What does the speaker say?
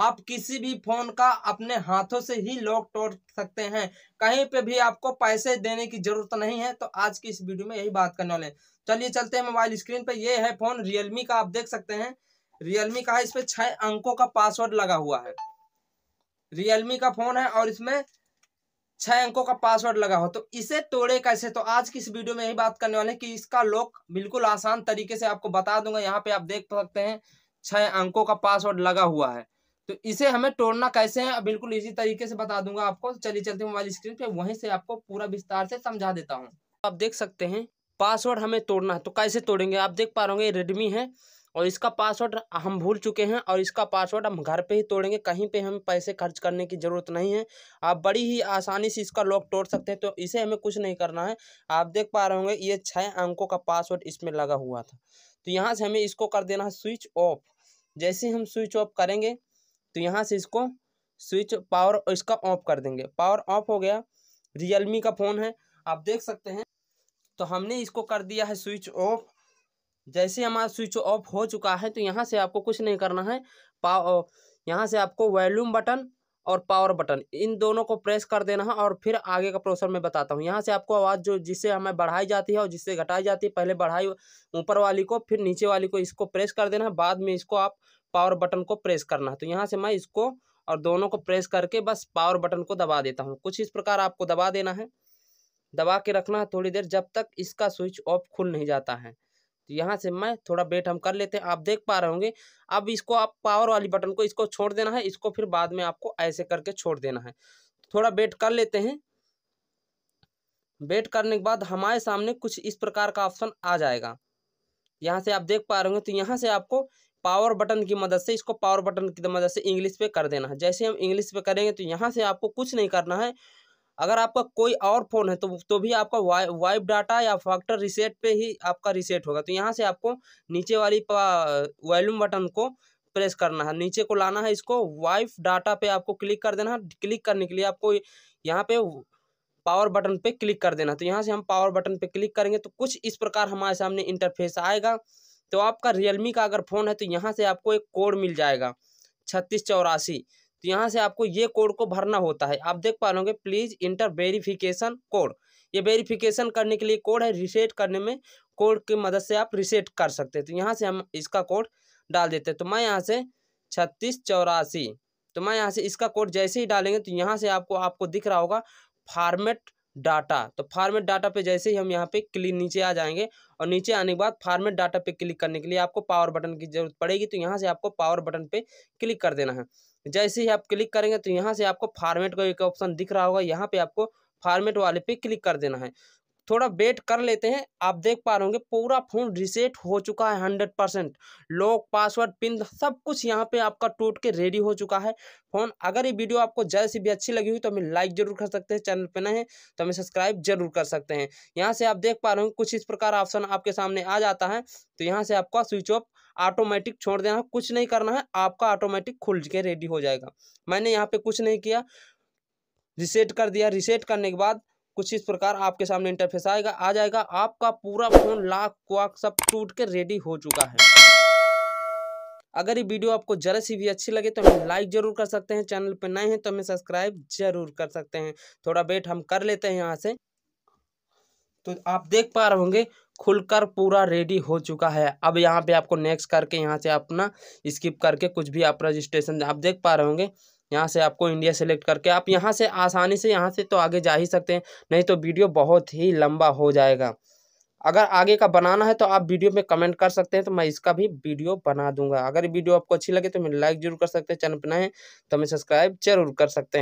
आप किसी भी फोन का अपने हाथों से ही लॉक तोड़ सकते हैं कहीं पे भी आपको पैसे देने की जरूरत नहीं है तो आज की इस वीडियो में यही बात करने वाले चलिए चलते हैं मोबाइल स्क्रीन पे ये है फोन रियलमी का आप देख सकते हैं रियलमी का है इस पे छह अंकों का पासवर्ड लगा हुआ है रियलमी का फोन है और इसमें छह अंकों का पासवर्ड लगा हो तो इसे तोड़े कैसे तो आज की इस वीडियो में यही बात करने वाले हैं कि इसका लॉक बिल्कुल आसान तरीके से आपको बता दूंगा यहाँ पे आप देख सकते हैं छह अंकों का पासवर्ड लगा हुआ है तो इसे हमें तोड़ना कैसे है बिल्कुल इसी तरीके से बता दूंगा आपको चलिए चलते मोबाइल स्क्रीन पे वहीं से आपको पूरा विस्तार से समझा देता हूँ आप देख सकते हैं पासवर्ड हमें तोड़ना है तो कैसे तोड़ेंगे आप देख पा रहे रेडमी है और इसका पासवर्ड हम भूल चुके हैं और इसका पासवर्ड हम घर पे ही तोड़ेंगे कहीं पे हमें पैसे खर्च करने की ज़रूरत नहीं है आप बड़ी ही आसानी से इसका लॉक तोड़ सकते हैं तो इसे हमें कुछ नहीं करना है आप देख पा रहे होंगे ये छः अंकों का पासवर्ड इसमें लगा हुआ था तो यहाँ से हमें इसको कर देना है स्विच ऑफ जैसे हम स्विच ऑफ करेंगे तो यहाँ से इसको स्विच पावर इसका ऑफ कर देंगे पावर ऑफ हो गया रियलमी का फ़ोन है आप देख सकते हैं तो हमने इसको कर दिया है स्विच ऑफ जैसे हमारा स्विच ऑफ हो चुका है तो यहाँ से आपको कुछ नहीं करना है पावर यहाँ से आपको वॉल्यूम बटन और पावर बटन इन दोनों को प्रेस कर देना है और फिर आगे का प्रोसेसर मैं बताता हूँ यहाँ से आपको आवाज़ जो जिससे हमें बढ़ाई जाती है और जिससे घटाई जाती है पहले बढ़ाई ऊपर वाली को फिर नीचे वाली को इसको प्रेस कर देना है बाद में इसको आप पावर बटन को प्रेस करना है तो यहाँ से मैं इसको और दोनों को प्रेस करके बस पावर बटन को दबा देता हूँ कुछ इस प्रकार आपको दबा देना है दबा के रखना है थोड़ी देर जब तक इसका स्विच ऑफ खुल नहीं जाता है तो यहाँ से मैं थोड़ा वेट हम कर लेते हैं आप देख पा रहे होंगे अब इसको आप पावर वाली बटन को इसको छोड़ देना है इसको फिर बाद में आपको ऐसे करके छोड़ देना है थोड़ा वेट कर लेते हैं वेट करने के बाद हमारे सामने कुछ इस प्रकार का ऑप्शन आ जाएगा यहाँ से आप देख पा रहे होंगे तो यहाँ से आपको पावर बटन की मदद से इसको पावर बटन की मदद से इंग्लिश पे कर देना है जैसे हम इंग्लिश पे करेंगे तो यहाँ से आपको कुछ नहीं करना है अगर आपका कोई और फ़ोन है तो तो भी आपका वाइ वाइप डाटा या फैक्टर रिसेट पे ही आपका रिसेट होगा तो यहाँ से आपको नीचे वाली वॉल्यूम बटन को प्रेस करना है नीचे को लाना है इसको वाइफ डाटा पे आपको क्लिक कर देना है क्लिक करने के लिए आपको यहाँ पे पावर बटन पे क्लिक कर देना तो यहाँ से हम पावर बटन पे क्लिक करेंगे तो कुछ इस प्रकार हमारे सामने इंटरफेस आएगा तो आपका रियलमी का अगर फ़ोन है तो यहाँ से आपको एक कोड मिल जाएगा छत्तीस चौरासी तो यहाँ से आपको ये कोड को भरना होता है आप देख पा लोगे प्लीज़ इंटर वेरीफिकेशन कोड ये वेरीफिकेशन करने के लिए कोड है रिसेट करने में कोड की मदद से आप रिसेट कर सकते हैं तो यहाँ से हम इसका कोड डाल देते हैं तो मैं यहाँ से छत्तीस चौरासी तो मैं यहाँ से इसका कोड जैसे ही डालेंगे तो यहाँ से आपको आपको दिख रहा होगा फार्मेट डाटा तो फार्मेट डाटा पे जैसे ही हम यहाँ पे क्लिक नीचे आ जाएंगे और नीचे आने के बाद फार्मेट डाटा पे क्लिक करने के लिए आपको पावर बटन की जरूरत पड़ेगी तो यहाँ से आपको पावर बटन पे क्लिक कर देना है जैसे ही आप क्लिक करेंगे तो यहाँ से आपको फार्मेट का एक ऑप्शन दिख रहा होगा यहाँ पे आपको फार्मेट वाले पे क्लिक कर देना है थोड़ा वेट कर लेते हैं आप देख पा रहे होंगे पूरा फ़ोन रिसेट हो चुका है hundred percent lock password pin सब कुछ यहाँ पे आपका टूट के रेडी हो चुका है फ़ोन अगर ये वीडियो आपको जैसी भी अच्छी लगी हुई तो हमें लाइक जरूर कर सकते हैं चैनल पर नए हैं तो हमें सब्सक्राइब जरूर कर सकते हैं यहाँ से आप देख पा रहे होंगे कुछ इस प्रकार ऑप्शन आपके सामने आ जाता है तो यहाँ से आपका स्विच ऑफ ऑटोमेटिक छोड़ देना कुछ नहीं करना है आपका ऑटोमेटिक खुल के रेडी हो जाएगा मैंने यहाँ पे कुछ नहीं किया रिसेट कर दिया रिसेट करने के बाद कुछ इस प्रकार आपके सामने इंटरफेस आएगा आ जाएगा आपका पूरा फोन लाख क्वाक सब टूट के रेडी हो चुका है अगर ये वीडियो आपको जरा सी भी अच्छी लगे तो हमें लाइक जरूर कर सकते हैं चैनल पर नए हैं तो हमें सब्सक्राइब जरूर कर सकते हैं थोड़ा वेट हम कर लेते हैं यहाँ से तो आप देख पा रहे होंगे खुलकर पूरा रेडी हो चुका है अब यहाँ पे आपको नेक्स्ट करके यहाँ से अपना स्किप करके कुछ भी आप रजिस्ट्रेशन आप देख पा रहे होंगे यहाँ से आपको इंडिया सेलेक्ट करके आप यहाँ से आसानी से यहाँ से तो आगे जा ही सकते हैं नहीं तो वीडियो बहुत ही लंबा हो जाएगा अगर आगे का बनाना है तो आप वीडियो में कमेंट कर सकते हैं तो मैं इसका भी वीडियो बना दूंगा अगर वीडियो आपको अच्छी लगे तो मेरे लाइक जरूर कर सकते हैं चैनल पर नए तो हमें सब्सक्राइब जरूर कर सकते हैं